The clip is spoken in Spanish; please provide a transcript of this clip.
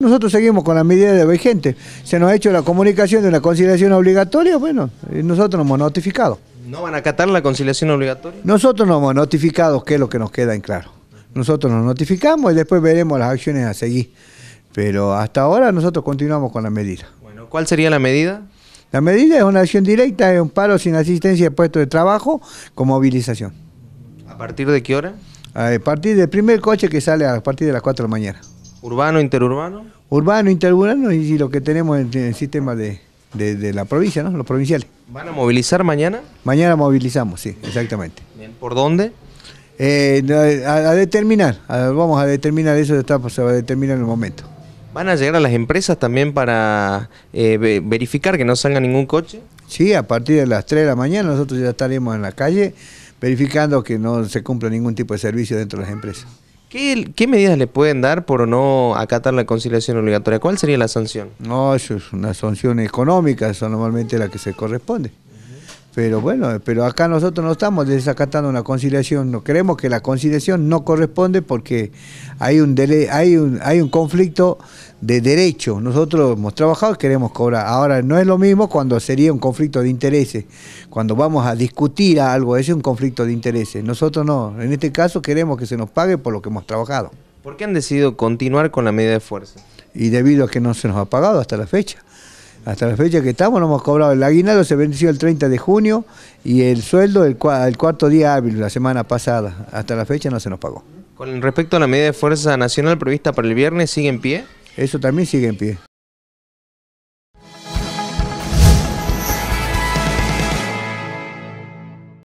Nosotros seguimos con la medida de vigente. Se nos ha hecho la comunicación de una conciliación obligatoria, bueno, eh, nosotros nos hemos notificado. ¿No van a acatar la conciliación obligatoria? Nosotros nos hemos notificado, que es lo que nos queda en claro. Nosotros nos notificamos y después veremos las acciones a seguir. Pero hasta ahora nosotros continuamos con la medida. Bueno, ¿cuál sería la medida? La medida es una acción directa, es un paro sin asistencia de puesto de trabajo con movilización. ¿A partir de qué hora? A partir del primer coche que sale a partir de las 4 de la mañana. ¿Urbano, interurbano? Urbano, interurbano y lo que tenemos en el sistema de, la provincia, ¿no? Los provinciales. ¿Van a movilizar mañana? Mañana movilizamos, sí, exactamente. ¿Por dónde? Eh, eh, a, determinar, vamos a determinar eso, pues, se va a determinar en el momento. ¿Van a llegar a las empresas también para eh, verificar que no salga ningún coche? Sí, a partir de las 3 de la mañana nosotros ya estaremos en la calle verificando que no se cumpla ningún tipo de servicio dentro de las empresas. ¿Qué, medidas le pueden dar por no acatar la conciliación obligatoria? ¿Cuál sería la sanción? No, eso es una sanción económica, eso normalmente es la que se corresponde. Pero bueno, pero acá nosotros no estamos desacatando una conciliación, no creemos que la conciliación no corresponde porque hay un hay un hay un conflicto de derecho. Nosotros hemos trabajado y queremos cobrar. Ahora no es lo mismo cuando sería un conflicto de intereses. Cuando vamos a discutir algo, ese es un conflicto de intereses. Nosotros no, en este caso queremos que se nos pague por lo que hemos trabajado. ¿Por qué han decidido continuar con la medida de fuerza? Y debido a que no se nos ha pagado hasta la fecha. Hasta la fecha que estamos no hemos cobrado el aguinaldo, se venció el 30 de junio y el sueldo el, cuarto día hábil, la semana pasada. Hasta la fecha no se nos pagó. Con respecto a la medida de fuerza nacional prevista para el viernes, ¿sigue en pie? Eso también sigue en pie.